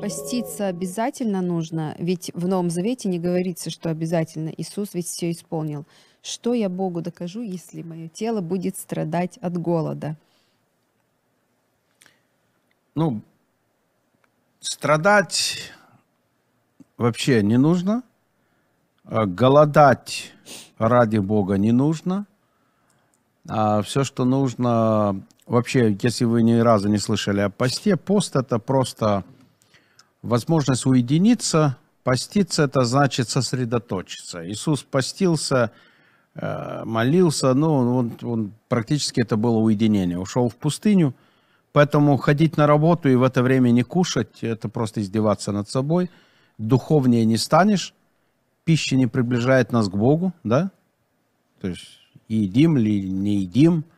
поститься обязательно нужно, ведь в Новом Завете не говорится, что обязательно. Иисус ведь все исполнил. Что я Богу докажу, если мое тело будет страдать от голода? Ну, страдать вообще не нужно. А голодать ради Бога не нужно. А все, что нужно, Вообще, если вы ни разу не слышали о посте, пост это просто возможность уединиться. Поститься это значит сосредоточиться. Иисус постился, э, молился, ну, он, он, практически это было уединение. Ушел в пустыню, поэтому ходить на работу и в это время не кушать, это просто издеваться над собой. Духовнее не станешь, пища не приближает нас к Богу, да? То есть едим ли, не едим –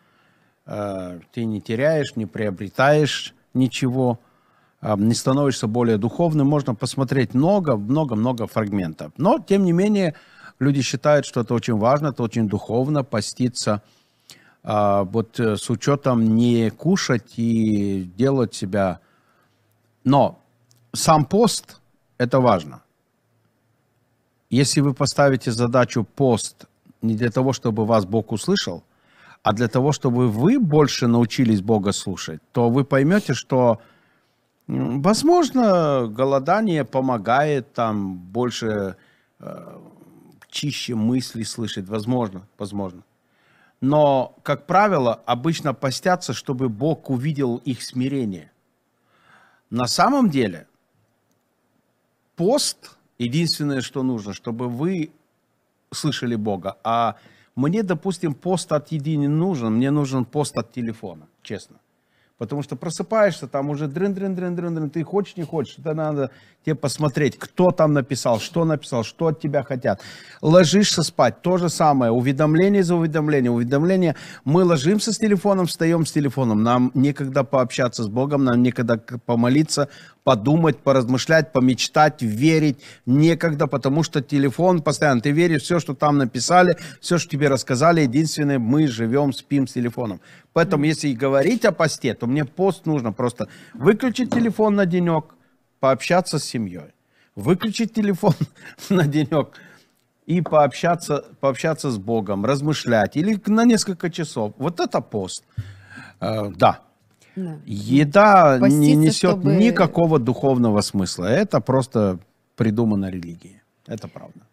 Э, ты не теряешь, не приобретаешь ничего, э, не становишься более духовным. Можно посмотреть много, много-много фрагментов. Но, тем не менее, люди считают, что это очень важно, это очень духовно, поститься э, вот с учетом не кушать и делать себя. Но сам пост – это важно. Если вы поставите задачу пост не для того, чтобы вас Бог услышал – а для того, чтобы вы больше научились Бога слушать, то вы поймете, что, возможно, голодание помогает там больше э, чище мысли слышать. Возможно, возможно. Но, как правило, обычно постятся, чтобы Бог увидел их смирение. На самом деле, пост единственное, что нужно, чтобы вы слышали Бога, а мне, допустим, пост от еды не нужен, мне нужен пост от телефона, честно. Потому что просыпаешься, там уже дрын дрын дрын дрын дрын ты хочешь, не хочешь, это надо тебе посмотреть, кто там написал, что написал, что от тебя хотят. Ложишься спать, то же самое, уведомление за уведомление, уведомление. Мы ложимся с телефоном, встаем с телефоном, нам некогда пообщаться с Богом, нам некогда помолиться, подумать, поразмышлять, помечтать, верить, некогда, потому что телефон постоянно, ты веришь все, что там написали, все, что тебе рассказали, единственное, мы живем, спим с телефоном. Поэтому, если и говорить о посте, то мне пост нужно просто выключить телефон на денек, пообщаться с семьей, выключить телефон на денек и пообщаться, пообщаться с Богом, размышлять или на несколько часов. Вот это пост. Э, да, Еда не несет никакого духовного смысла. Это просто придумано религией. Это правда.